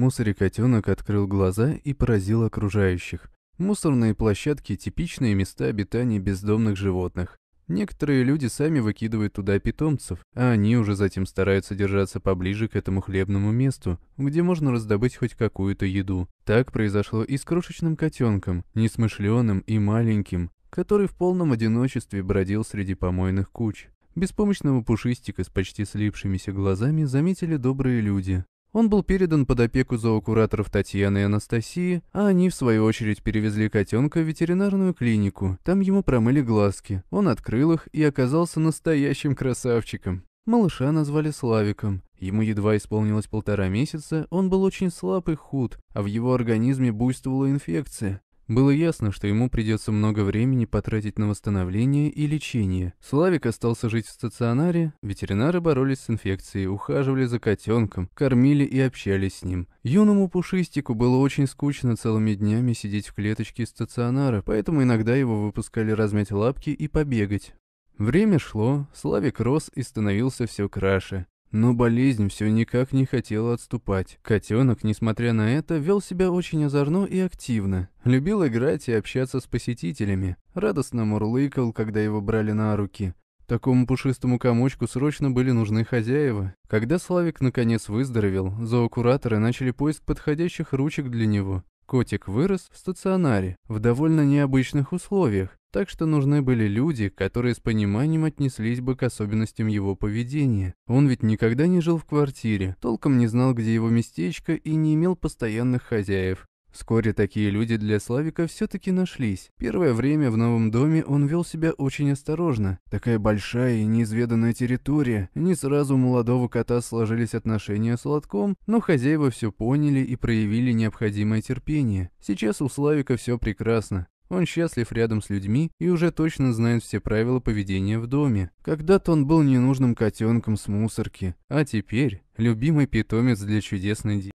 мусоре котенок открыл глаза и поразил окружающих. Мусорные площадки – типичные места обитания бездомных животных. Некоторые люди сами выкидывают туда питомцев, а они уже затем стараются держаться поближе к этому хлебному месту, где можно раздобыть хоть какую-то еду. Так произошло и с крошечным котенком, несмышленым и маленьким, который в полном одиночестве бродил среди помойных куч. Беспомощного пушистика с почти слипшимися глазами заметили добрые люди. Он был передан под опеку зоокураторов Татьяны и Анастасии, а они, в свою очередь, перевезли котенка в ветеринарную клинику. Там ему промыли глазки. Он открыл их и оказался настоящим красавчиком. Малыша назвали Славиком. Ему едва исполнилось полтора месяца, он был очень слаб и худ, а в его организме буйствовала инфекция. Было ясно, что ему придется много времени потратить на восстановление и лечение. Славик остался жить в стационаре, ветеринары боролись с инфекцией, ухаживали за котенком, кормили и общались с ним. Юному пушистику было очень скучно целыми днями сидеть в клеточке стационара, поэтому иногда его выпускали размять лапки и побегать. Время шло, Славик рос и становился все краше. Но болезнь все никак не хотела отступать. Котенок, несмотря на это, вел себя очень озорно и активно. Любил играть и общаться с посетителями. Радостно мурлыкал, когда его брали на руки. Такому пушистому комочку срочно были нужны хозяева. Когда Славик наконец выздоровел, зоокураторы начали поиск подходящих ручек для него. Котик вырос в стационаре, в довольно необычных условиях так что нужны были люди, которые с пониманием отнеслись бы к особенностям его поведения. Он ведь никогда не жил в квартире, толком не знал, где его местечко и не имел постоянных хозяев. Вскоре такие люди для Славика все-таки нашлись. Первое время в новом доме он вел себя очень осторожно. Такая большая и неизведанная территория. Не сразу у молодого кота сложились отношения с лотком, но хозяева все поняли и проявили необходимое терпение. Сейчас у Славика все прекрасно. Он счастлив рядом с людьми и уже точно знает все правила поведения в доме. Когда-то он был ненужным котенком с мусорки, а теперь любимый питомец для чудесной девушки.